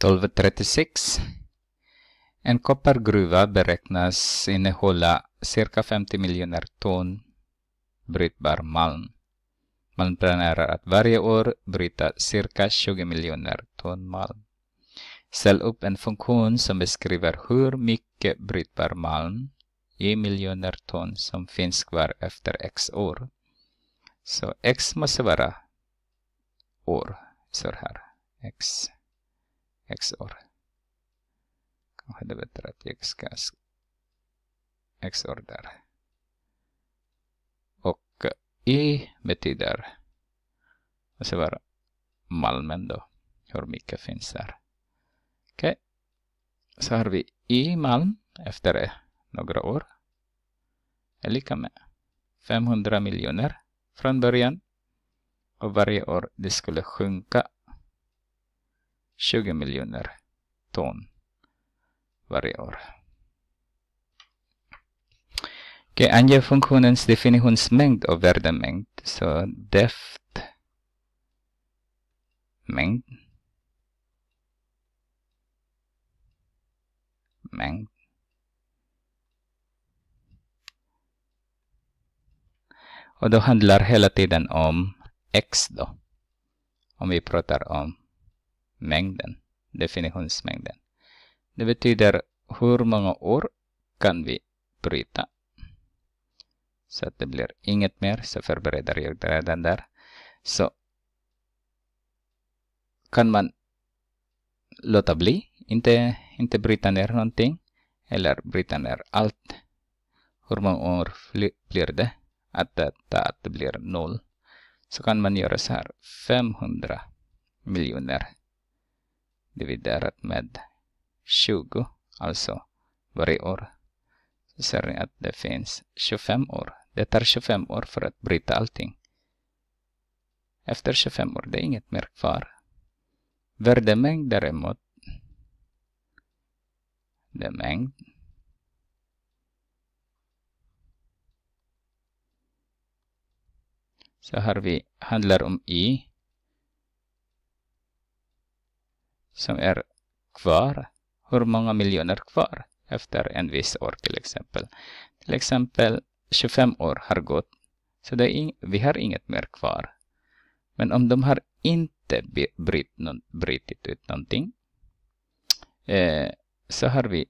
1236. En koppargruva beräknas innehålla cirka 50 miljoner ton brytbar malm. Man planerar att varje år bryta cirka 20 miljoner ton malm. Ställ upp en funktion som beskriver hur mycket brytbar malm i miljoner ton som finns kvar efter x år. Så x måste vara år, så här, x. XOR. Kanske det är bättre att jag ska XOR där. Och I betyder, alltså var Malmen då, hur mycket finns där. Okej, okay. så har vi I Malm efter några år är lika med 500 miljoner från början och varje år det skulle sjunka 20 miljoner ton varje år. Okay, ange funktionens definitionsmängd och värdemängd. Så deft mängd mängd Och då handlar hela tiden om x då. Om vi pratar om mängden, definitionsmängden. Det betyder hur många år kan vi bryta. Så att det blir inget mer, så förbereder jag redan där. Så kan man låta bli, inte, inte bryta ner någonting eller bryta ner allt. Hur många år blir det? Att detta att det blir noll. Så kan man göra så här, 500 miljoner dividerat med 20, alltså varje år. Så ser ni att det finns 25 år. Det tar 25 år för att bryta allting. Efter 25 år, det är inget mer kvar. Värdemängd däremot, det mängd, så här vi handlar om i som är kvar, hur många miljoner kvar efter en viss år till exempel. Till exempel 25 år har gått, så in, vi har inget mer kvar. Men om de har inte brytt brytit ut någonting eh, så har vi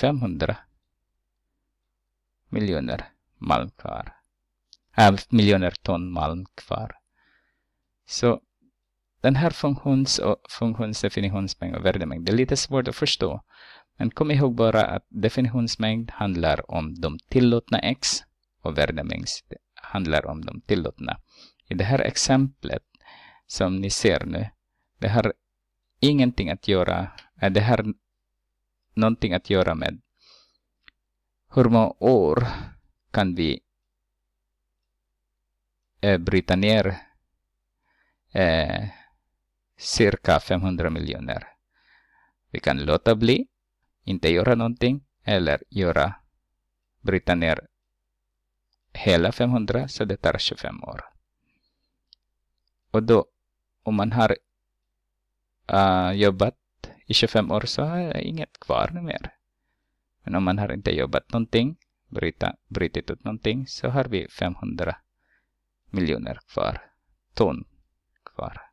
500 miljoner malm kvar. Äh, miljoner ton malm kvar. Så den här funktions och funktionsdefinitionsmängd och värdemängd är lite svårt att förstå. Men kom ihåg bara att definitionsmängd handlar om de tillåtna x och värdemängd handlar om de tillåtna. I det här exemplet som ni ser nu, det har ingenting att göra, eh, det har någonting att göra med hur många år kan vi eh, bryta ner eh, cirka 500 miljoner. Vi kan låta bli, inte göra någonting eller göra, bryta ner hela 500 så det tar 25 år. Och då, om man har uh, jobbat i 25 år så är inget kvar mer. Men om man har inte jobbat någonting, bryta, brutit ut någonting, så har vi 500 miljoner kvar, ton kvar.